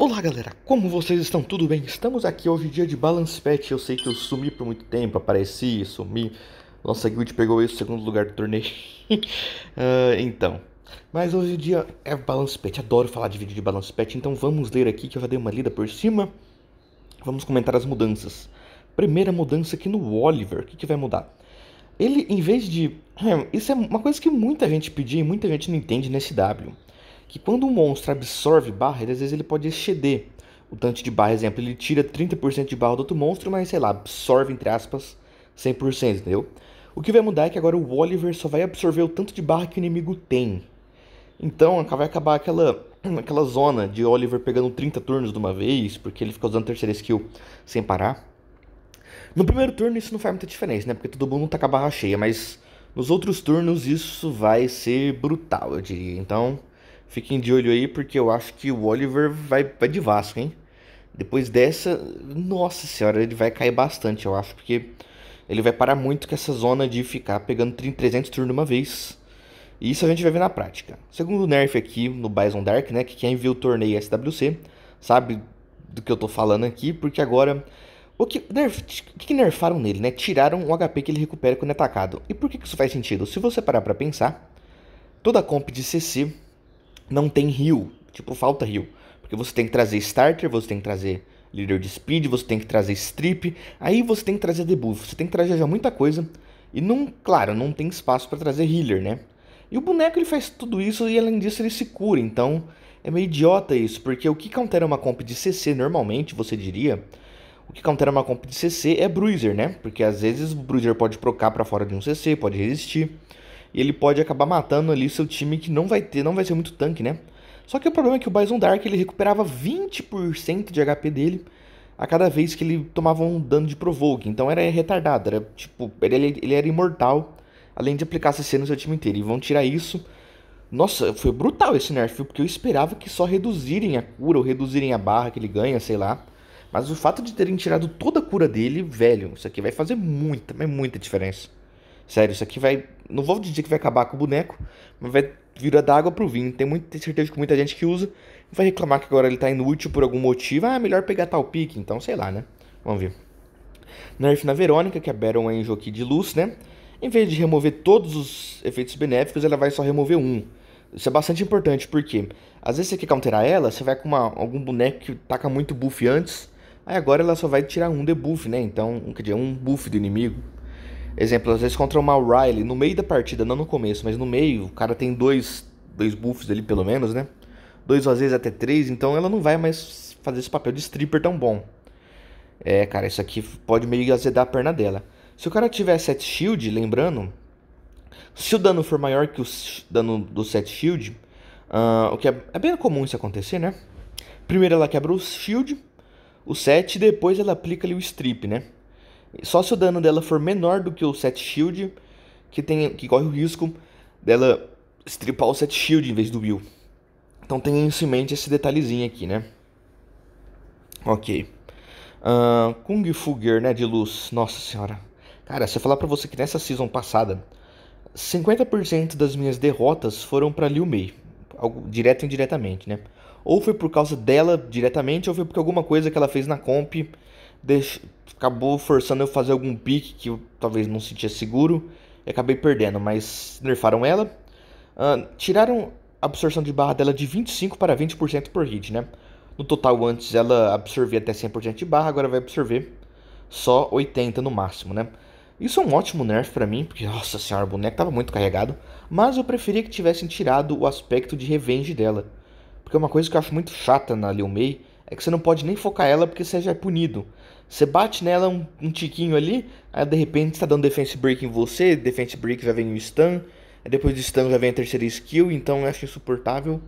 Olá galera, como vocês estão? Tudo bem? Estamos aqui hoje dia de Balance Pet. Eu sei que eu sumi por muito tempo, apareci, sumi. Nossa guild pegou esse segundo lugar do torneio. uh, então, mas hoje dia é Balance Pet. Adoro falar de vídeo de Balance Pet, então vamos ler aqui que eu já dei uma lida por cima. Vamos comentar as mudanças. Primeira mudança aqui no Oliver. O que, que vai mudar? Ele, em vez de. Isso é uma coisa que muita gente pedia e muita gente não entende nesse W que quando um monstro absorve barra, ele, às vezes ele pode exceder o tanto de barra. Exemplo, ele tira 30% de barra do outro monstro, mas sei lá, absorve entre aspas 100%, entendeu? O que vai mudar é que agora o Oliver só vai absorver o tanto de barra que o inimigo tem. Então vai acabar aquela, aquela zona de Oliver pegando 30 turnos de uma vez, porque ele fica usando terceira skill sem parar. No primeiro turno isso não faz muita diferença, né? Porque todo mundo tá com a barra cheia, mas nos outros turnos isso vai ser brutal, eu diria. Então, Fiquem de olho aí, porque eu acho que o Oliver vai, vai de Vasco, hein? Depois dessa, nossa senhora, ele vai cair bastante, eu acho, porque ele vai parar muito com essa zona de ficar pegando 300 turnos de uma vez. E isso a gente vai ver na prática. Segundo o nerf aqui no Bison Dark, né, que quem viu o torneio SWC sabe do que eu tô falando aqui, porque agora o que, nerf, que nerfaram nele, né? Tiraram o HP que ele recupera quando é atacado. E por que, que isso faz sentido? Se você parar para pensar, toda comp de CC não tem rio. Tipo, falta rio. Porque você tem que trazer starter, você tem que trazer líder de speed, você tem que trazer strip, aí você tem que trazer debuff, você tem que trazer já muita coisa. E não, claro, não tem espaço para trazer healer, né? E o boneco ele faz tudo isso e além disso ele se cura, então é meio idiota isso, porque o que countera uma comp de CC normalmente, você diria, o que countera uma comp de CC é bruiser, né? Porque às vezes o bruiser pode procar para fora de um CC, pode resistir. E ele pode acabar matando ali o seu time que não vai ter, não vai ser muito tanque, né? Só que o problema é que o Bison Dark ele recuperava 20% de HP dele a cada vez que ele tomava um dano de provoke. Então era retardado, era tipo, ele, ele era imortal, além de aplicar CC no seu time inteiro. E vão tirar isso. Nossa, foi brutal esse nerf, porque eu esperava que só reduzirem a cura ou reduzirem a barra que ele ganha, sei lá. Mas o fato de terem tirado toda a cura dele, velho, isso aqui vai fazer muita, mas muita diferença. Sério, isso aqui vai. Não vou dizer que vai acabar com o boneco, mas vai virar da água pro vinho. Tem, muito, tem certeza que muita gente que usa vai reclamar que agora ele tá inútil por algum motivo. Ah, melhor pegar tal pique, então sei lá, né? Vamos ver. Nerf na Verônica, que a Baron é um jogo de luz, né? Em vez de remover todos os efeitos benéficos, ela vai só remover um. Isso é bastante importante, porque às vezes você quer counterar ela, você vai com uma, algum boneco que taca muito buff antes, aí agora ela só vai tirar um debuff, né? Então, quer dizer, um buff do inimigo. Exemplo, às vezes contra uma Riley, no meio da partida, não no começo, mas no meio, o cara tem dois, dois buffs ali pelo menos, né? Dois, às vezes até três, então ela não vai mais fazer esse papel de stripper tão bom. É, cara, isso aqui pode meio azedar a perna dela. Se o cara tiver set shield, lembrando, se o dano for maior que o dano do set shield, uh, o que é, é bem comum isso acontecer, né? Primeiro ela quebra o shield, o set, e depois ela aplica ali o strip, né? Só se o dano dela for menor do que o set shield, que, tem, que corre o risco dela stripar o set shield em vez do will. Então tenha isso em mente esse detalhezinho aqui, né? Ok. Uh, Kung Fu Gear, né, de luz. Nossa senhora. Cara, se eu falar pra você que nessa season passada, 50% das minhas derrotas foram para Liu Mei. Algo, direto ou indiretamente, né? Ou foi por causa dela diretamente, ou foi porque alguma coisa que ela fez na comp deix... acabou forçando eu fazer algum pique que eu talvez não sentia seguro e acabei perdendo, mas nerfaram ela. Uh, tiraram a absorção de barra dela de 25% para 20% por hit, né? No total, antes ela absorvia até 100% de barra, agora vai absorver só 80% no máximo, né? Isso é um ótimo nerf para mim, porque, nossa senhora, o boneco tava muito carregado. Mas eu preferia que tivessem tirado o aspecto de revenge dela. Porque uma coisa que eu acho muito chata na Liu Mei é que você não pode nem focar ela porque você já é punido. Você bate nela um, um tiquinho ali, aí de repente está dando defense break em você, defense break já vem o stun, aí depois do stun já vem a terceira skill, então eu é acho insuportável.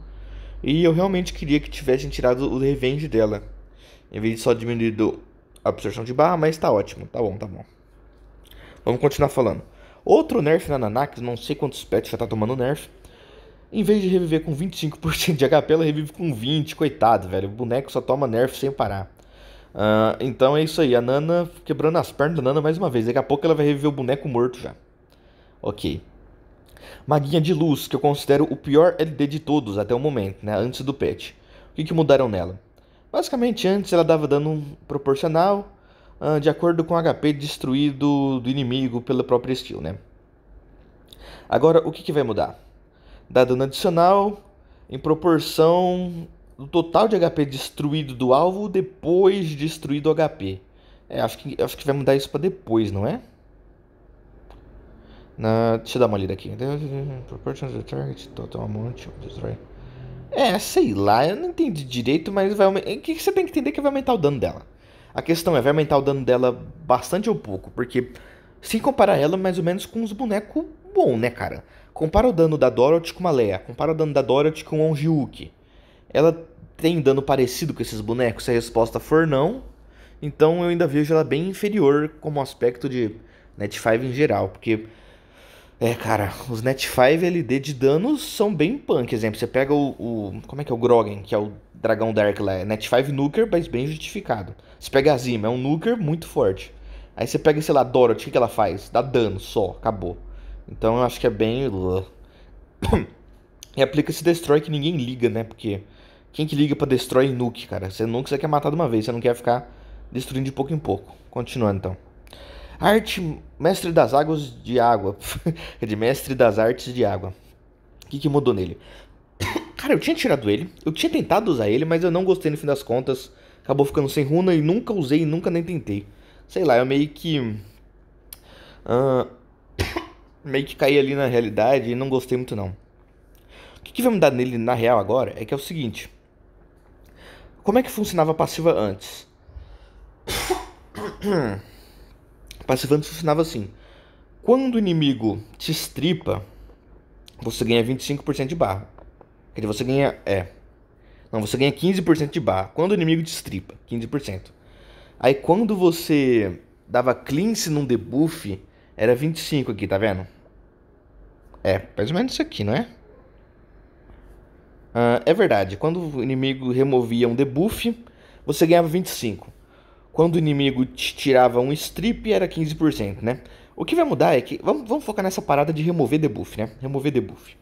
E eu realmente queria que tivessem tirado o revenge dela. Em vez de só diminuído a absorção de barra, mas tá ótimo, tá bom, tá bom. Vamos continuar falando. Outro nerf na Nanax, não sei quantos pets já tá tomando nerf. Em vez de reviver com 25% de HP, ela revive com 20, coitado, velho. O boneco só toma nerf sem parar. Uh, então é isso aí. A Nana quebrando as pernas da Nana mais uma vez. Daqui a pouco ela vai reviver o boneco morto já. Ok. Maguinha de Luz, que eu considero o pior LD de todos até o momento, né? Antes do patch. O que, que mudaram nela? Basicamente, antes ela dava dano um proporcional uh, de acordo com o HP destruído do inimigo pela própria skill, né? Agora, o que, que vai mudar? Dá dano adicional em proporção do total de HP destruído do alvo depois de destruído o HP. É, acho que, acho que vai mudar isso para depois, não é? Na, deixa eu dar uma lida aqui. Proportions of target, total amount, destroy. É, sei lá, eu não entendi direito, mas vai O é que você tem que entender que vai aumentar o dano dela. A questão é, vai aumentar o dano dela bastante ou pouco, porque se comparar ela mais ou menos com os bonecos bom, né, cara? Compara o dano da Dorothy com uma Leia, compara o dano da Dorothy com um Onjiuki. Ela tem dano parecido com esses bonecos? Se a resposta for não, então eu ainda vejo ela bem inferior como aspecto de Net5 em geral, porque é, cara, os Net5 LD de danos são bem punk. Exemplo, você pega o, o Como é que é o Grogan, que é o dragão Dark lá? É Net5 Nuker, mas bem justificado. Você pega a Zima, é um Nuker muito forte. Aí você pega, sei lá, Dorothy, o que, que ela faz? Dá dano só, acabou. Então eu acho que é bem. e aplica esse Destroy que ninguém liga, né? Porque quem que liga para Destroy Nuke, cara? Você nuke você quer matar de uma vez, você não quer ficar destruindo de pouco em pouco. Continuando então. Arte Mestre das Águas de Água. é de Mestre das Artes de Água. O que, que mudou nele? Cara, eu tinha tirado ele, eu tinha tentado usar ele, mas eu não gostei no fim das contas. Acabou ficando sem runa e nunca usei, nunca nem tentei. Sei lá, eu meio que. Uh, meio que caí ali na realidade e não gostei muito não. O que, que vai mudar nele na real agora é que é o seguinte. Como é que funcionava a passiva antes? passiva antes funcionava assim: quando o inimigo te estripa, você ganha 25% de barra. Quer dizer, você ganha. É. Não, você ganha 15% de barra. Quando o inimigo te estripa, 15%. Aí quando você dava cleanse num debuff, era 25 aqui, tá vendo? É, mais ou menos isso aqui, não é? Uh, é verdade, quando o inimigo removia um debuff, você ganhava 25. Quando o inimigo te tirava um strip, era 15%, né? O que vai mudar é que. Vamos, vamos focar nessa parada de remover debuff, né? Remover debuff.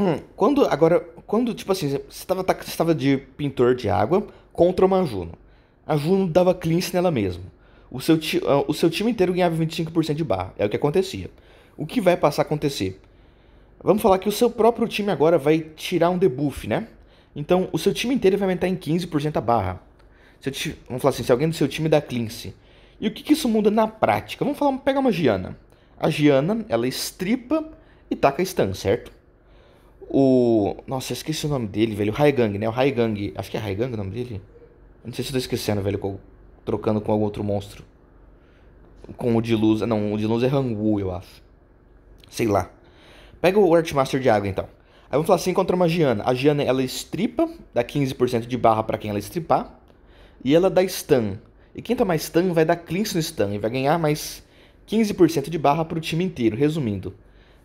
Uh, quando. Agora. Quando, tipo assim, você estava você tava de pintor de água contra uma Juno. A Juno dava cleanse nela mesma. O seu, ah, o seu time inteiro ganhava 25% de barra. É o que acontecia. O que vai passar a acontecer? Vamos falar que o seu próprio time agora vai tirar um debuff, né? Então, o seu time inteiro vai aumentar em 15% a barra. Te, vamos falar assim, se alguém do seu time dá cleanse. E o que, que isso muda na prática? Vamos falar, pegar uma Giana. A Giana, ela estripa e taca stun, certo? O... Nossa, eu esqueci o nome dele, velho. O Raigang, né? O Raigang. Acho que é Raigang o nome dele. Não sei se eu tô esquecendo, velho, trocando com algum outro monstro. Com o de luz. Não, o de luz é Hangwu, eu acho. Sei lá. Pega o Artmaster de água, então. Aí vamos falar assim contra uma Giana. A Giana, ela estripa, dá 15% de barra para quem ela estripar. E ela dá stun. E quem tá mais stun vai dar cleanse no stun e vai ganhar mais 15% de barra para o time inteiro. Resumindo,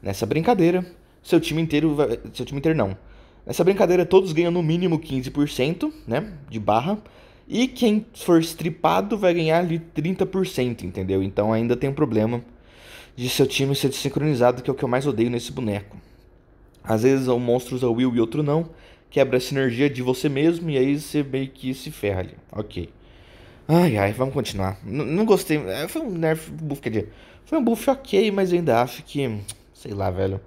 nessa brincadeira, seu time inteiro vai... Seu time inteiro não. Nessa brincadeira, todos ganham no mínimo 15% né, de barra. E quem for stripado vai ganhar ali 30%, entendeu? Então ainda tem um problema de seu time ser desincronizado, que é o que eu mais odeio nesse boneco. Às vezes um monstro usa Will e outro não, quebra a sinergia de você mesmo e aí você meio que se ferra ali. Ok. Ai ai, vamos continuar. N não gostei. É, foi um nerf buff, quer dizer. Foi um buff ok, mas eu ainda acho que. Sei lá, velho.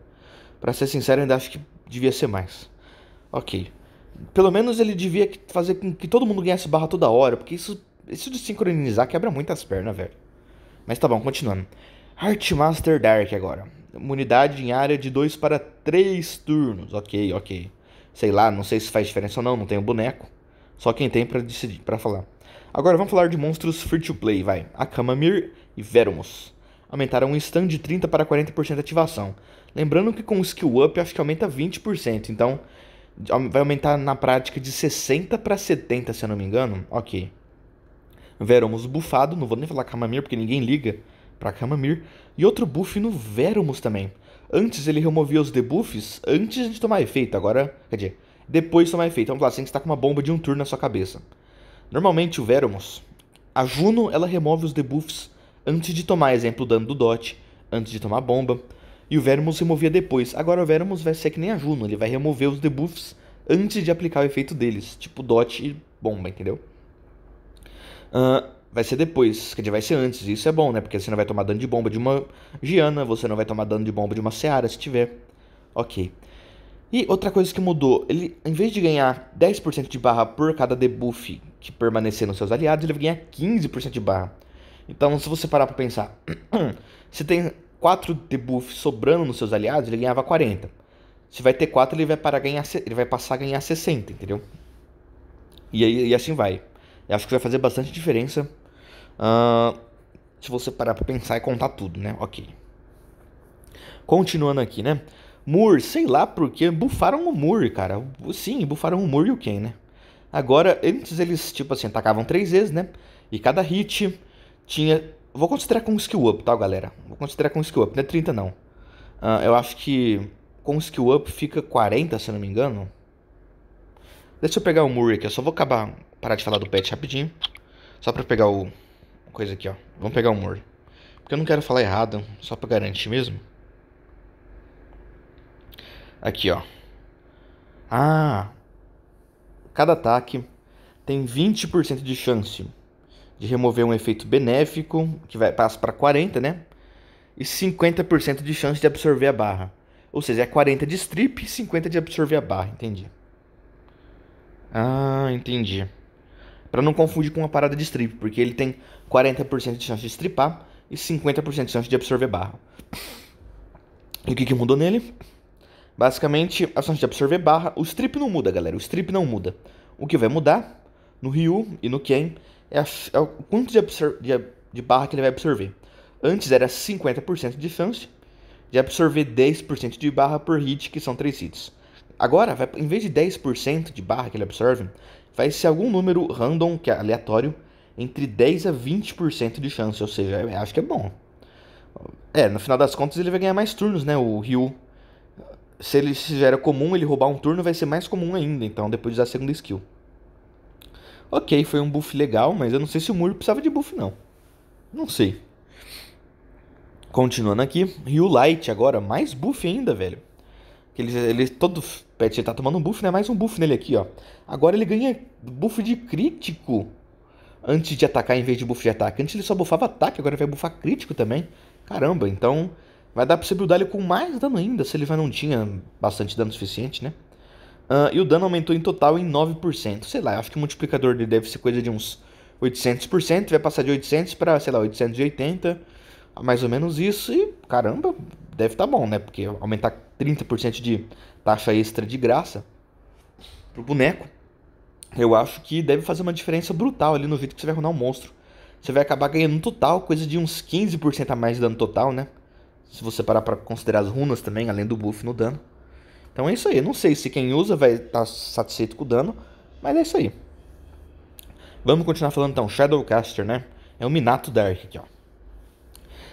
Pra ser sincero, eu ainda acho que devia ser mais. Ok. Pelo menos ele devia fazer com que todo mundo ganhasse barra toda hora, porque isso, isso de sincronizar quebra muitas pernas, velho. Mas tá bom, continuando. Master Dark agora. Imunidade em área de 2 para 3 turnos. Ok, ok. Sei lá, não sei se faz diferença ou não, não tenho boneco. Só quem tem para decidir, para falar. Agora vamos falar de monstros free to play, vai. A Akamamir e Vermos. Aumentaram um stun de 30 para 40% de ativação. Lembrando que com o skill up acho que aumenta 20%, então vai aumentar na prática de 60 para 70, se eu não me engano. OK. Vermos bufado, não vou nem falar Akamamir porque ninguém liga para Camamir e outro buff no Verumus também. Antes ele removia os debuffs antes de tomar efeito, agora, quer dizer, depois de tomar efeito. Vamos lá, assim você está com uma bomba de um turno na sua cabeça. Normalmente o Verumus, a Juno, ela remove os debuffs antes de tomar, exemplo, o dano do Dot, antes de tomar a bomba. E o Verumus removia depois. Agora o Verumus vai ser que nem a Juno, ele vai remover os debuffs antes de aplicar o efeito deles, tipo Dot e bomba, entendeu? Uh, vai ser depois, quer dizer, vai ser antes, e isso é bom, né? Porque você não vai tomar dano de bomba de uma Giana, você não vai tomar dano de bomba de uma Seara, se tiver. Ok. E outra coisa que mudou, ele, em vez de ganhar 10% de barra por cada debuff que permanecer nos seus aliados, ele vai ganhar 15% de barra. Então, se você parar pra pensar, se tem 4 debuffs sobrando nos seus aliados, ele ganhava 40. Se vai ter 4, ele vai, parar ganhar, ele vai passar a ganhar 60, entendeu? E, aí, e assim vai. Eu acho que vai fazer bastante diferença Uh, se você parar para pensar e contar tudo, né? Ok. Continuando aqui, né? Moore, sei lá porque bufaram o Moore, cara. Sim, bufaram o Moore e o Ken, né? Agora, antes eles, tipo assim, atacavam três vezes, né? E cada hit tinha. Vou considerar com skill up, tá, galera? Vou considerar com skill up, não é 30 não. Uh, eu acho que com skill up fica 40, se não me engano. Deixa eu pegar o Moore aqui, eu só vou acabar. Parar de falar do pet rapidinho. Só pra pegar o coisa aqui, ó. Vamos pegar o humor. Porque eu não quero falar errado, só pra garantir mesmo. Aqui, ó. Ah! Cada ataque tem 20% de chance de remover um efeito benéfico, que vai, passa para 40, né? E 50% de chance de absorver a barra. Ou seja, é 40 de strip e 50 de absorver a barra, entendi. Ah, entendi para não confundir com uma parada de strip, porque ele tem 40% de chance de stripar e 50% de chance de absorver barra E o que, que mudou nele? Basicamente, a chance de absorver barra, o strip não muda, galera. O strip não muda. O que vai mudar no Ryu e no Ken é, a, é o quanto de, de, de, barra que ele vai absorver. Antes era 50% de chance de absorver 10% de barra por hit, que são 3 hits. Agora, vai, em vez de 10% de barra que ele absorve, vai ser algum número random, que é aleatório, entre 10 a 20% de chance, ou seja, eu acho que é bom. É, no final das contas ele vai ganhar mais turnos, né? O Ryu. Se ele se gera comum, ele roubar um turno vai ser mais comum ainda, então depois de usar a segunda skill. Ok, foi um buff legal, mas eu não sei se o muro precisava de buff, não. Não sei. Continuando aqui, Ryu Light agora, mais buff ainda, velho. Que ele, ele todo pet está tá tomando um buff, né? Mais um buff nele aqui, ó. Agora ele ganha buff de crítico antes de atacar em vez de buff de ataque. Antes ele só buffava ataque, agora vai buffar crítico também. Caramba, então vai dar pra você buildar ele com mais dano ainda, se ele já não tinha bastante dano suficiente, né? Uh, e o dano aumentou em total em 9%. Sei lá, acho que o multiplicador dele deve ser coisa de uns 800%, vai passar de 800 para, sei lá, 880, mais ou menos isso. E caramba, deve estar tá bom, né? Porque aumentar 30% de taxa extra de graça pro boneco, eu acho que deve fazer uma diferença brutal ali no vídeo que você vai runar um monstro. Você vai acabar ganhando no total coisa de uns 15% a mais de dano total, né? Se você parar para considerar as runas também, além do buff no dano. Então é isso aí. não sei se quem usa vai estar tá satisfeito com o dano, mas é isso aí. Vamos continuar falando então. Shadowcaster, né? É o Minato Dark aqui, ó.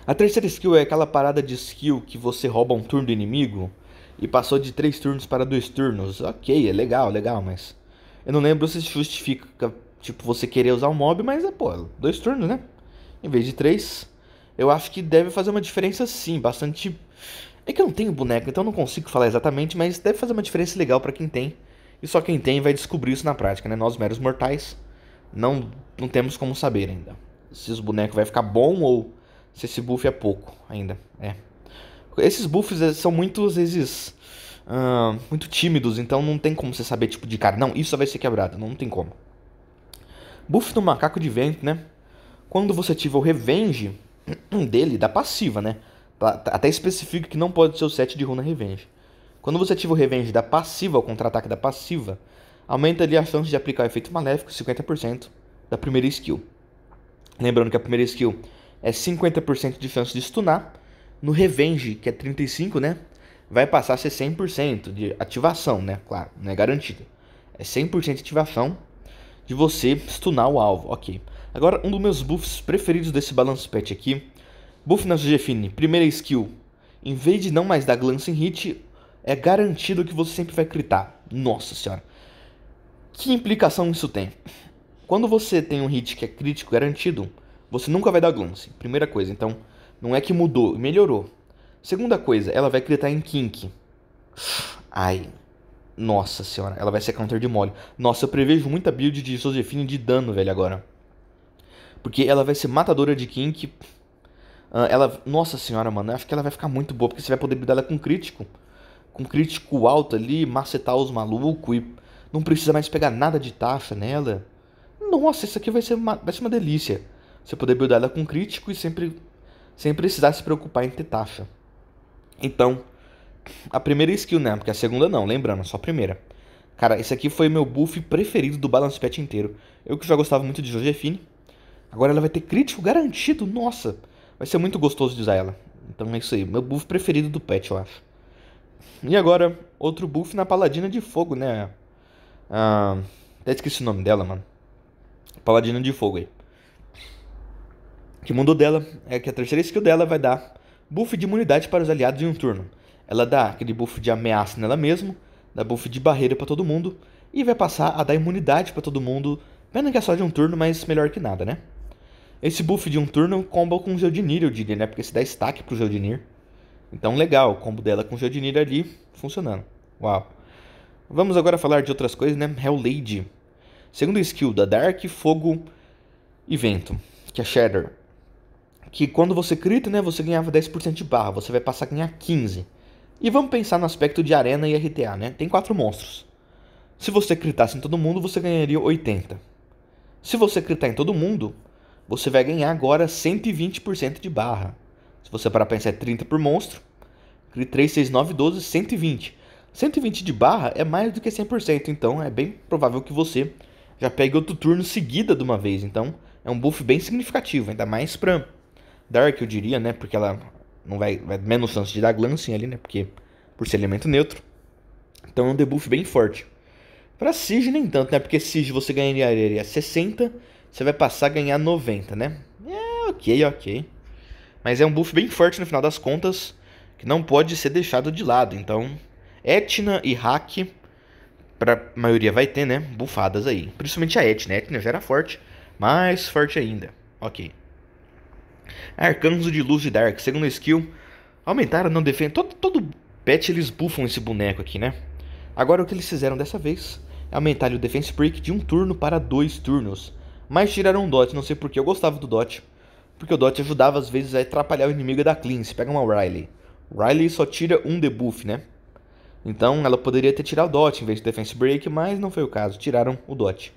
A terceira skill é aquela parada de skill que você rouba um turno do inimigo e passou de 3 turnos para 2 turnos. Ok, é legal, legal, mas. Eu não lembro se justifica, tipo, você querer usar um mob, mas é, pô, 2 turnos, né? Em vez de 3. Eu acho que deve fazer uma diferença sim, bastante. É que eu não tenho boneco, então eu não consigo falar exatamente, mas deve fazer uma diferença legal para quem tem. E só quem tem vai descobrir isso na prática, né? Nós meros mortais não, não temos como saber ainda. Se os bonecos vai ficar bom ou se esse buff é pouco ainda. É. Esses buffs são muito, às vezes, uh, muito tímidos, então não tem como você saber, tipo, de cara, não, isso vai ser quebrado, não, tem como. Buff do macaco de vento, né? Quando você tiver o revenge dele, da passiva, né? Até especifica que não pode ser o set de runa revenge. Quando você ativa o revenge da passiva, o contra-ataque da passiva, aumenta ali a chance de aplicar o efeito maléfico 50% da primeira skill. Lembrando que a primeira skill é 50% de chance de stunar. No Revenge, que é 35, né? Vai passar a ser 100% de ativação, né? Claro, não é garantido. É 100% de ativação de você stunar o alvo, ok. Agora, um dos meus buffs preferidos desse Balance pet aqui. Buff na Jefine, primeira skill. Em vez de não mais dar Glancing Hit, é garantido que você sempre vai critar. Nossa senhora. Que implicação isso tem? Quando você tem um hit que é crítico garantido, você nunca vai dar glance, primeira coisa. Então, não é que mudou, melhorou. Segunda coisa, ela vai gritar em kink. Ai, nossa senhora, ela vai ser counter de mole. Nossa, eu prevejo muita build de Josefine de dano, velho, agora. Porque ela vai ser matadora de kink. Ah, ela, nossa senhora, mano, eu acho que ela vai ficar muito boa, porque você vai poder buildar ela com crítico. Com crítico alto ali, macetar os malucos e não precisa mais pegar nada de taxa nela. Nossa, isso aqui vai ser uma, vai ser uma delícia. Você poder buildar ela com crítico e sempre sem precisar se preocupar em ter taxa. Então, a primeira skill, né? Porque a segunda não, lembrando, só a primeira. Cara, esse aqui foi meu buff preferido do Balance Pet inteiro. Eu que já gostava muito de Josefine. Agora ela vai ter crítico garantido, nossa! Vai ser muito gostoso de usar ela. Então é isso aí, meu buff preferido do pet, eu acho. E agora, outro buff na Paladina de Fogo, né? Ah, até esqueci o nome dela, mano. Paladina de Fogo aí que mudou dela é que a terceira skill dela vai dar buff de imunidade para os aliados em um turno. Ela dá aquele buff de ameaça nela mesma, dá buff de barreira para todo mundo e vai passar a dar imunidade para todo mundo, pena que é só de um turno, mas melhor que nada, né? Esse buff de um turno comba com o Geldinir, eu diria, né? Porque se dá stack pro Geldinir. Então legal, o combo dela com o Geldinir ali funcionando. Uau. Vamos agora falar de outras coisas, né? Hell Lady. Segunda skill da Dark, Fogo e Vento, que é Shatter que quando você crita, né, você ganhava 10% de barra, você vai passar a ganhar 15. E vamos pensar no aspecto de arena e RTA, né? Tem 4 monstros. Se você critasse em todo mundo, você ganharia 80. Se você critar em todo mundo, você vai ganhar agora 120% de barra. Se você parar para pensar, é 30 por monstro. 3, 6, 9, 12, 120. 120 de barra é mais do que 100%, então é bem provável que você já pegue outro turno seguida de uma vez. Então é um buff bem significativo, ainda mais para Dark, eu diria, né? Porque ela não vai, vai menos chance de dar glancing ali, né? Porque por ser elemento neutro. Então é um debuff bem forte. Para Siege nem tanto, né? Porque Siege você ganharia 60, você vai passar a ganhar 90, né? É, ok, ok. Mas é um buff bem forte no final das contas, que não pode ser deixado de lado. Então, Etna e Hack, pra maioria vai ter, né? Bufadas aí. Principalmente a Etna. A Etna já era forte, mais forte ainda. Ok. Arcanjo de Luz e Dark, Segundo skill. Aumentaram não defesa. Todo, todo pet eles buffam esse boneco aqui, né? Agora o que eles fizeram dessa vez é aumentar o defense break de um turno para dois turnos. Mas tiraram um dot, não sei porque eu gostava do dot. Porque o dot ajudava às vezes a atrapalhar o inimigo da clean. Se pega uma Riley. Riley só tira um debuff, né? Então ela poderia ter tirado o dot em vez de defense break, mas não foi o caso. Tiraram o dot.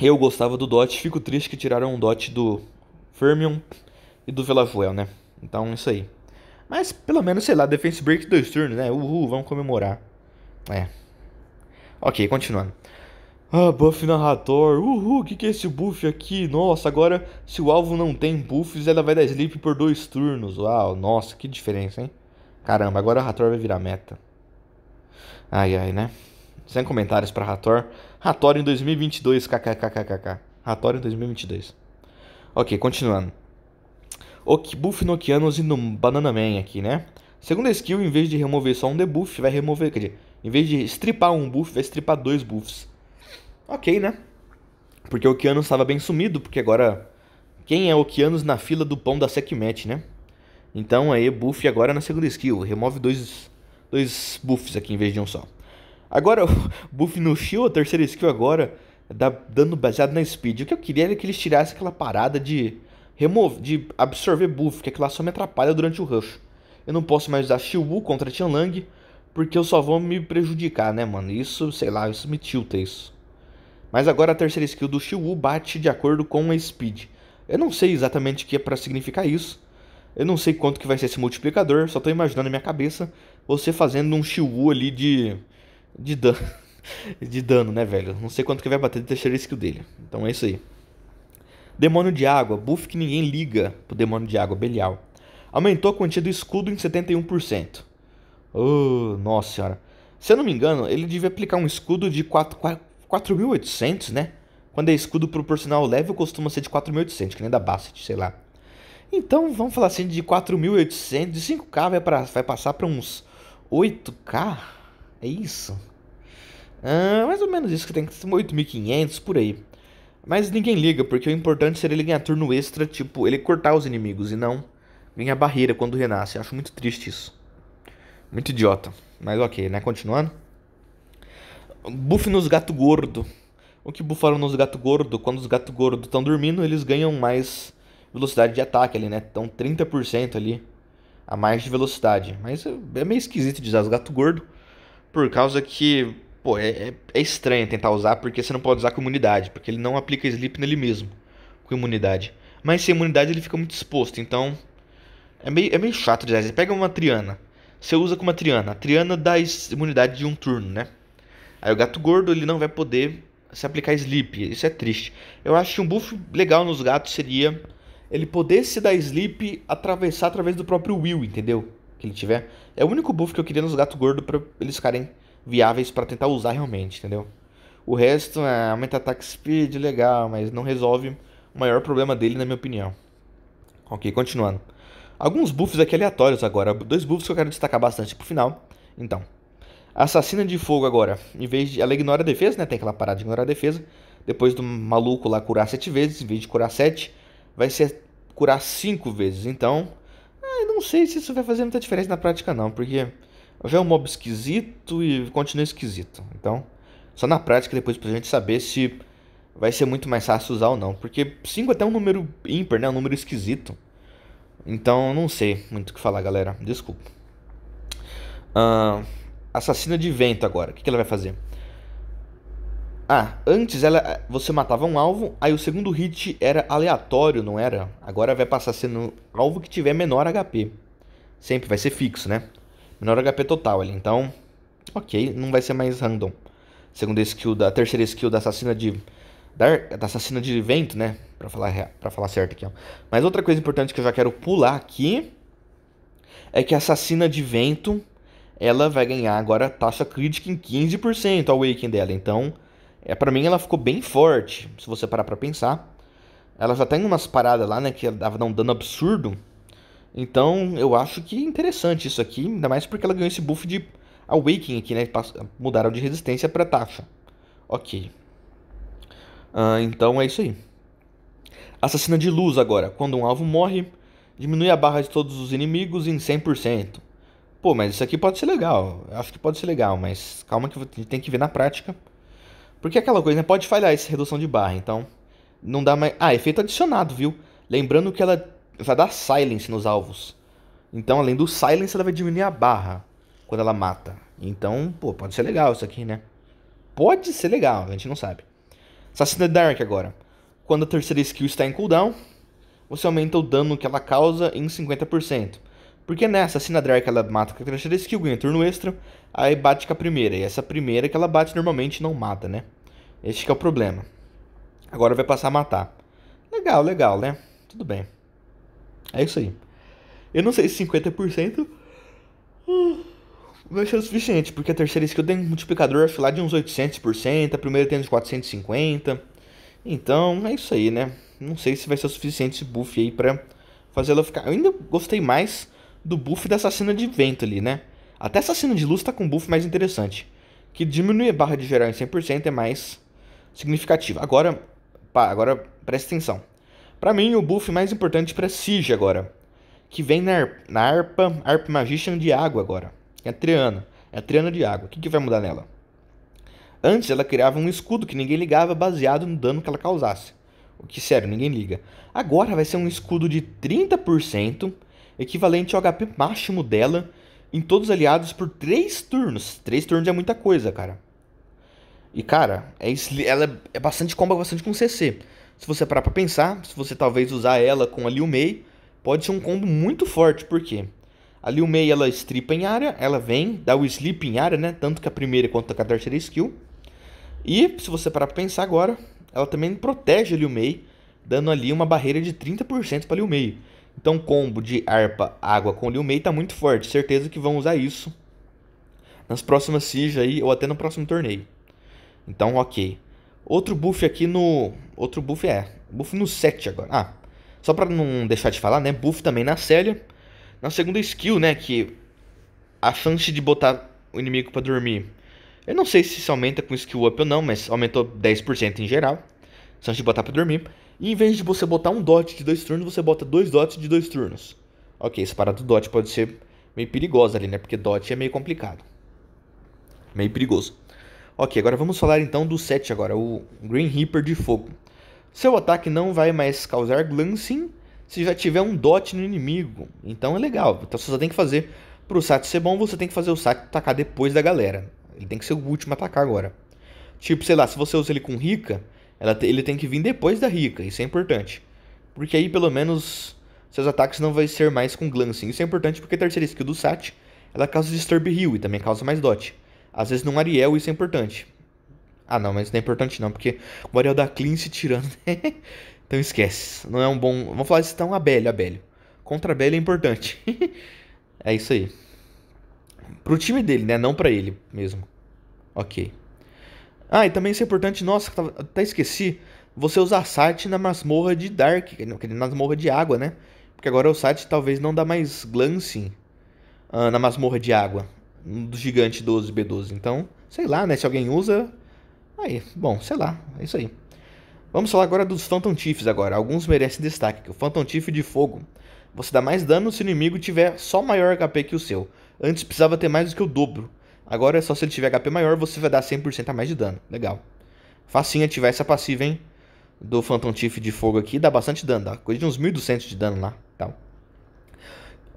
Eu gostava do dot, fico triste que tiraram o dot do Fermium e do Velavuel, né? Então, isso aí. Mas, pelo menos, sei lá, Defense Break dois turnos, né? Uhul, vamos comemorar. É. Ok, continuando. Ah, buff narrador. Uhul, o que, que é esse buff aqui? Nossa, agora se o alvo não tem buffs, ela vai dar sleep por dois turnos. Uau, nossa, que diferença, hein? Caramba, agora a Rator vai virar meta. Ai, ai, né? Sem comentários pra Rator. Rator em 2022, kkkkk. Rator em 2022. Ok, continuando. Ok, buff Nokianos e no Banana Man aqui, né? Segunda skill, em vez de remover só um debuff, vai remover. Quer dizer, em vez de stripar um buff, vai stripar dois buffs. Ok, né? Porque o Okeanos estava bem sumido, porque agora. Quem é Okeanos na fila do pão da Sekhmet, né? Então aí, buff agora na segunda skill. Remove dois, dois buffs aqui em vez de um só. Agora, buff no shield, a terceira skill agora da, dando baseado na speed. O que eu queria era que eles tirassem aquela parada de remove, de absorver buff, que aquilo lá só me atrapalha durante o rush. Eu não posso mais usar Shiwu contra Tianlang, porque eu só vou me prejudicar, né, mano? Isso, sei lá, isso me tilta isso. Mas agora a terceira skill do Shiwu bate de acordo com a speed. Eu não sei exatamente o que é para significar isso. Eu não sei quanto que vai ser esse multiplicador, só tô imaginando na minha cabeça você fazendo um Shiwu ali de de dano de dano, né, velho? Não sei quanto que vai bater de terceiro skill dele. Então é isso aí. Demônio de água. Buff que ninguém liga pro demônio de água, Belial. Aumentou a quantia do escudo em 71%. Oh, nossa senhora. Se eu não me engano, ele devia aplicar um escudo de 4.800, né? Quando é escudo proporcional leve, level, costuma ser de 4.800, que nem da Basset, sei lá. Então, vamos falar assim, de 4.800, de 5k vai, pra, vai passar para uns 8k? É isso? Ah, mais ou menos isso, que tem que ser 8.500 por aí. Mas ninguém liga, porque o importante seria ele ganhar turno extra, tipo, ele cortar os inimigos e não ganhar barreira quando renasce. Acho muito triste isso. Muito idiota. Mas ok, né? Continuando. Buff nos gato gordo. O que bufaram nos gato gordo? Quando os gato gordo estão dormindo, eles ganham mais velocidade de ataque ali, né? Estão 30% ali a mais de velocidade. Mas é meio esquisito de usar os gato gordo. Por causa que pô, é, é, é estranho tentar usar porque você não pode usar com imunidade, porque ele não aplica sleep nele mesmo com imunidade. Mas sem imunidade ele fica muito exposto, então é meio, é meio chato de usar. Você pega uma triana, você usa com uma triana, a triana dá imunidade de um turno, né? Aí o gato gordo ele não vai poder se aplicar sleep, isso é triste. Eu acho que um buff legal nos gatos seria ele poder se dar sleep atravessar através do próprio will, entendeu? Que ele tiver. É o único buff que eu queria nos gatos gordos para eles ficarem viáveis para tentar usar realmente, entendeu? O resto é, aumenta ataque speed, legal, mas não resolve o maior problema dele, na minha opinião. Ok, continuando. Alguns buffs aqui aleatórios agora. Dois buffs que eu quero destacar bastante pro final. Então, assassina de fogo agora. Em vez de. Ela ignora a defesa, né? Tem aquela parada de ignorar a defesa. Depois do maluco lá curar 7 vezes, em vez de curar 7, vai ser curar 5 vezes. Então, ah, não sei se isso vai fazer muita diferença na prática, não, porque já é um mob esquisito e continua esquisito. Então, só na prática depois pra gente saber se vai ser muito mais fácil usar ou não. Porque 5 é até é um número ímpar, né? Um número esquisito. Então, não sei muito o que falar, galera. Desculpa. Uh, assassina de vento agora. O que, que ela vai fazer? Ah, antes ela você matava um alvo, aí o segundo hit era aleatório, não era? Agora vai passar sendo alvo que tiver menor HP. Sempre vai ser fixo, né? Menor HP total ali, então. Ok, não vai ser mais random. Segunda skill da. Terceira skill da assassina de. Da, da assassina de vento, né? Pra falar, pra falar certo aqui, ó. Mas outra coisa importante que eu já quero pular aqui. É que a assassina de vento. Ela vai ganhar agora taxa crítica em 15% ao Awaken dela. Então, é para mim ela ficou bem forte. Se você parar pra pensar. Ela já tem tá umas paradas lá, né? Que dava um dano absurdo. Então eu acho que é interessante isso aqui, ainda mais porque ela ganhou esse buff de Awakening aqui, né? Mudaram de resistência para taxa. Ok. Uh, então é isso aí. Assassina de luz agora. Quando um alvo morre, diminui a barra de todos os inimigos em 100%. Pô, mas isso aqui pode ser legal. Acho que pode ser legal, mas calma que a gente tem que ver na prática. Porque é aquela coisa, né? Pode falhar essa redução de barra, então. Não dá mais. Ah, efeito adicionado, viu? Lembrando que ela vai dar silence nos alvos. Então, além do silence, ela vai diminuir a barra quando ela mata. Então, pô, pode ser legal isso aqui, né? Pode ser legal, a gente não sabe. Assassin's Dark agora. Quando a terceira skill está em cooldown, você aumenta o dano que ela causa em 50%. Porque nessa, né, Assassina Dark ela mata com a terceira skill, ganha turno extra, aí bate com a primeira. E essa primeira que ela bate normalmente não mata, né? Este é o problema. Agora vai passar a matar. Legal, legal, né? Tudo bem. É isso aí. Eu não sei se 50% hum, vai ser o suficiente, porque a terceira skill tem um multiplicador acho lá de uns 800%, a primeira tem uns 450%. Então, é isso aí, né? Não sei se vai ser o suficiente esse buff aí pra fazer ela ficar... Eu ainda gostei mais do buff da assassina de vento ali, né? Até assassina de luz tá com um buff mais interessante. Que diminuir a barra de geral em 100% é mais significativo. Agora, pá, agora presta atenção. Para mim, o buff mais importante para Siege agora. Que vem na, na Arpa, Magician de água agora. É a Triana. É a Triana de água. O que, que vai mudar nela? Antes ela criava um escudo que ninguém ligava baseado no dano que ela causasse. O que, sério, ninguém liga. Agora vai ser um escudo de 30%, equivalente ao HP máximo dela, em todos os aliados por 3 turnos. 3 turnos é muita coisa, cara. E, cara, é, ela é bastante comba, bastante com CC se você parar para pensar, se você talvez usar ela com a Liu Mei, pode ser um combo muito forte, porque a Liu Mei ela stripa em área, ela vem, dá o sleep em área, né? Tanto que a primeira quanto a terceira skill. E se você parar para pensar agora, ela também protege a Liu Mei, dando ali uma barreira de 30% para Liu Mei. Então, combo de Arpa água com Liu Mei tá muito forte, certeza que vão usar isso nas próximas Siege aí ou até no próximo torneio. Então, OK. Outro buff aqui no... Outro buff é... Buff no 7 agora. Ah, só pra não deixar de falar, né? Buff também na Célia. Na segunda skill, né? Que a chance de botar o inimigo pra dormir. Eu não sei se isso aumenta com skill up ou não, mas aumentou 10% em geral. Chance de botar pra dormir. E em vez de você botar um dot de dois turnos, você bota dois dots de dois turnos. Ok, essa parada do dot pode ser meio perigosa ali, né? Porque dot é meio complicado. Meio perigoso. Ok, agora vamos falar então do 7 agora, o Green Reaper de fogo. Seu ataque não vai mais causar glancing se já tiver um dot no inimigo. Então é legal. Então você só tem que fazer para o Sato ser bom, você tem que fazer o Sato atacar depois da galera. Ele tem que ser o último a atacar agora. Tipo, sei lá, se você usa ele com Rika, ele tem que vir depois da Rika. Isso é importante. Porque aí pelo menos seus ataques não vai ser mais com glancing. Isso é importante porque a terceira skill do Sat, ela causa disturb heal e também causa mais dot. Às vezes num é Ariel isso é importante. Ah, não, mas não é importante não, porque o Ariel da Clean se tirando. Né? então esquece. Não é um bom. Vamos falar se tá um Abelho, Abelho. Contra Abelho é importante. é isso aí. Pro time dele, né? Não pra ele mesmo. Ok. Ah, e também isso é importante, nossa, até esqueci. Você usar site na masmorra de Dark, na masmorra de água, né? Porque agora o site talvez não dá mais glancing uh, na masmorra de água do gigante 12B12. Então, sei lá, né? Se alguém usa. Aí, bom, sei lá, é isso aí. Vamos falar agora dos Phantom Chiefs agora. Alguns merecem destaque. O Phantom Chief de fogo. Você dá mais dano se o inimigo tiver só maior HP que o seu. Antes precisava ter mais do que o dobro. Agora é só se ele tiver HP maior, você vai dar 100% a mais de dano. Legal. Facinho ativar essa passiva, hein? Do Phantom Chief de fogo aqui. Dá bastante dano. Dá coisa de uns 1200 de dano lá. Tal. Tá?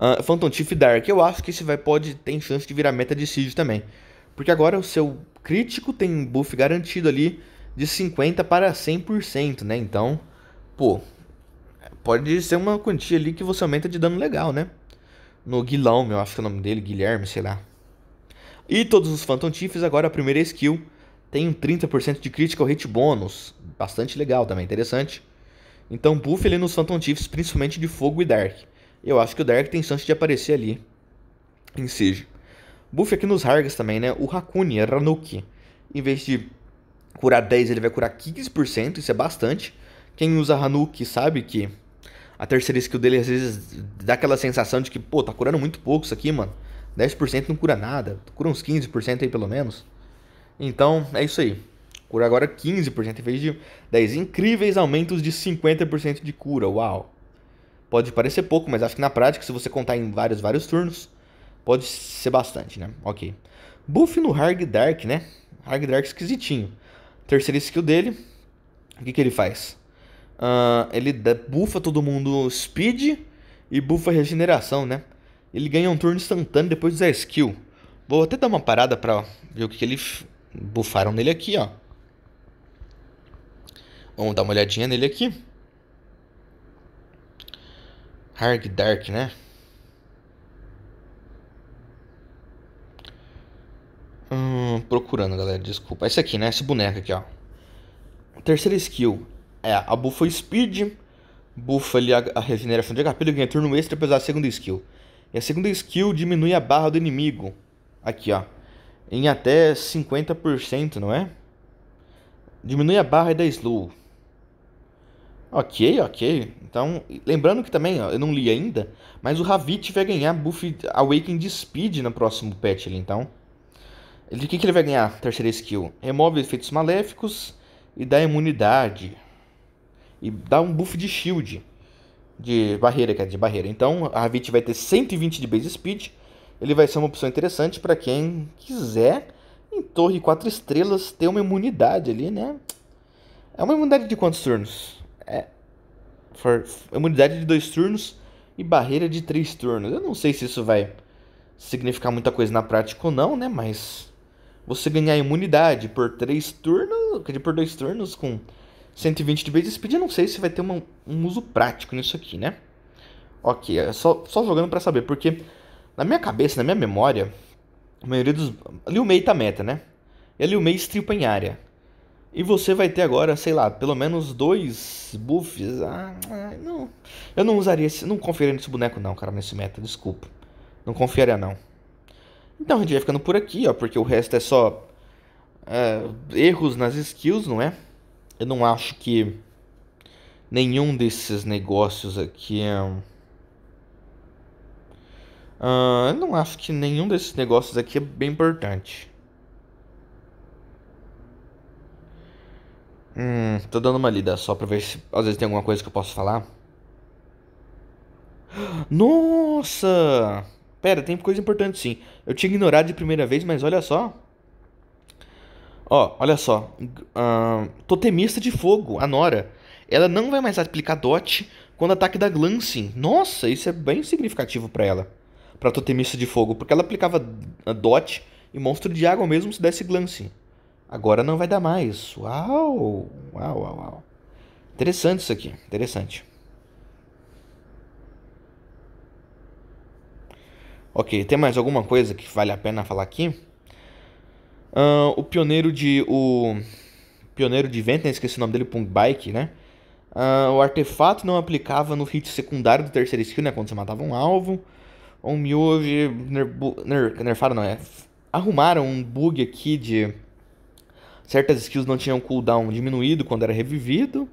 Uh, Phantom Chief Dark, eu acho que esse vai, pode, ter chance de virar meta de Siege também. Porque agora o seu crítico tem buff garantido ali de 50% para 100%, né? Então, pô, pode ser uma quantia ali que você aumenta de dano legal, né? No Guilão, eu acho que é o nome dele, Guilherme, sei lá. E todos os Phantom Chiefs, agora a primeira skill, tem 30% de critical hit bônus. Bastante legal também, interessante. Então buff ali nos Phantom Chiefs, principalmente de fogo e dark. Eu acho que o Dark tem chance de aparecer ali. Ensejo. Buff aqui nos Hargas também, né? O Hakuni, a é Ranuki. Em vez de curar 10, ele vai curar 15%, isso é bastante. Quem usa Hanuki sabe que a terceira skill dele às vezes dá aquela sensação de que, pô, tá curando muito pouco isso aqui, mano. 10% não cura nada, cura uns 15% aí pelo menos. Então, é isso aí. Cura agora 15% em vez de 10. Incríveis aumentos de 50% de cura, uau. Pode parecer pouco, mas acho que na prática, se você contar em vários, vários turnos, pode ser bastante, né? Ok. Buff no Hard Dark, né? Hard Dark esquisitinho. Terceira skill dele, o que, que ele faz? Uh, ele bufa todo mundo speed e bufa regeneração, né? Ele ganha um turno instantâneo depois usar skill. Vou até dar uma parada pra ver o que, que eles bufaram nele aqui, ó. Vamos dar uma olhadinha nele aqui. Hard Dark, né? Hum, procurando, galera, desculpa. Esse aqui, né? Esse boneco aqui, ó. Terceira skill. É, a bufa Speed. Bufa ali a, a regeneração de HP. Ele ganha turno extra apesar da segunda skill. E a segunda skill diminui a barra do inimigo. Aqui, ó. Em até 50%, não é? Diminui a barra da slow. Ok, ok. Então, lembrando que também, ó, eu não li ainda, mas o Ravit vai ganhar buff Awakening de Speed no próximo patch ali, então. De que, que ele vai ganhar? Terceira skill. Remove efeitos maléficos e dá imunidade. E dá um buff de shield. De barreira, que de barreira. Então, o Ravit vai ter 120 de base speed. Ele vai ser uma opção interessante para quem quiser, em torre 4 estrelas, ter uma imunidade ali, né? É uma imunidade de quantos turnos? É, for, imunidade de dois turnos e barreira de três turnos. Eu não sei se isso vai significar muita coisa na prática ou não, né? Mas você ganhar imunidade por três turnos, quer dizer por dois turnos com 120 de base speed, eu não sei se vai ter uma, um uso prático nisso aqui, né? Ok, é só, só jogando para saber, porque na minha cabeça, na minha memória, a maioria dos. Liu Mei tá meta, né? E a Liu Mei estripa em área. E você vai ter agora, sei lá, pelo menos dois buffs. Ah, não. Eu não usaria esse. Não confiaria nesse boneco, não, cara, nesse meta, desculpa. Não confiaria, não. Então a gente vai ficando por aqui, ó, porque o resto é só uh, erros nas skills, não é? Eu não acho que nenhum desses negócios aqui é. Uh, eu não acho que nenhum desses negócios aqui é bem importante. Hum, tô dando uma lida só pra ver se às vezes tem alguma coisa que eu posso falar. Nossa! Pera, tem coisa importante sim. Eu tinha ignorado de primeira vez, mas olha só. Ó, olha só. Uh, totemista de fogo, a Nora. Ela não vai mais aplicar dot quando ataque da Glancing. Nossa, isso é bem significativo para ela. Pra totemista de fogo. Porque ela aplicava ah, dot e monstro de água mesmo se desse Glancing. Agora não vai dar mais. Uau! Uau, uau, uau. Interessante isso aqui, interessante. Ok, tem mais alguma coisa que vale a pena falar aqui? Uh, o pioneiro de. O pioneiro de Venten, né, esqueci o nome dele, Punk Bike, né? Uh, o artefato não aplicava no hit secundário do terceiro skill, né? Quando você matava um alvo. Um miojo. Nerfaram, não, é. Arrumaram um bug aqui de Certas skills não tinham cooldown diminuído quando era revivido.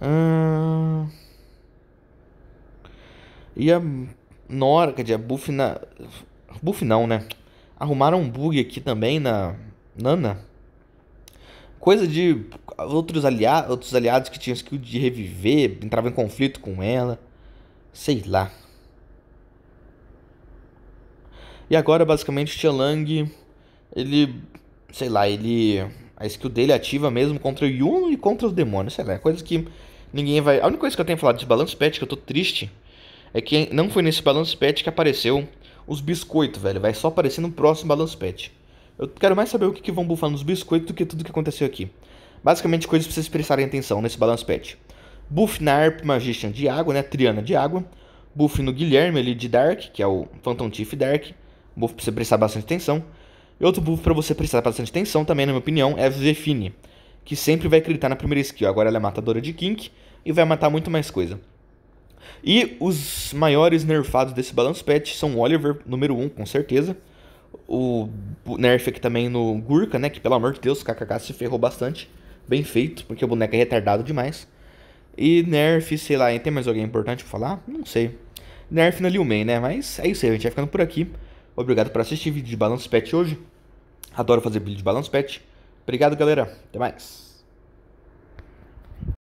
Hum... E a Nora, de buff na... Buff não, né? Arrumaram um bug aqui também na Nana. Coisa de outros, alia... outros aliados que tinham skill de reviver, entravam em conflito com ela. Sei lá. E agora, basicamente, o Xelang, ele sei lá, ele. A skill dele é ativa mesmo contra o Yuno e contra os demônios, sei lá. É coisa que ninguém vai. A única coisa que eu tenho falado desse Balance Pet, que eu tô triste, é que não foi nesse Balance Pet que apareceu os biscoitos, velho. Vai só aparecer no próximo Balance Pet. Eu quero mais saber o que, que vão bufar nos biscoitos do que tudo que aconteceu aqui. Basicamente, coisas pra vocês prestarem atenção nesse Balance Pet. Buff na Arp Magician de água, né? Triana de água. Buff no Guilherme ali de Dark, que é o Phantom Thief Dark. Buff pra você prestar bastante atenção. E outro buff para você prestar bastante atenção também, na minha opinião, é a Zefine, que sempre vai acreditar na primeira skill. Agora ela é matadora de kink e vai matar muito mais coisa. E os maiores nerfados desse balance patch são o Oliver, número 1, um, com certeza. O nerf aqui também no Gurka, né? Que pelo amor de Deus, o KKK se ferrou bastante. Bem feito, porque o boneco é retardado demais. E nerf, sei lá, tem mais alguém importante pra falar? Não sei. Nerf na Liu Mei, né? Mas é isso aí, a gente vai ficando por aqui. Obrigado por assistir vídeo de Balance Pet hoje. Adoro fazer vídeo de Balance Pet. Obrigado, galera. Até mais.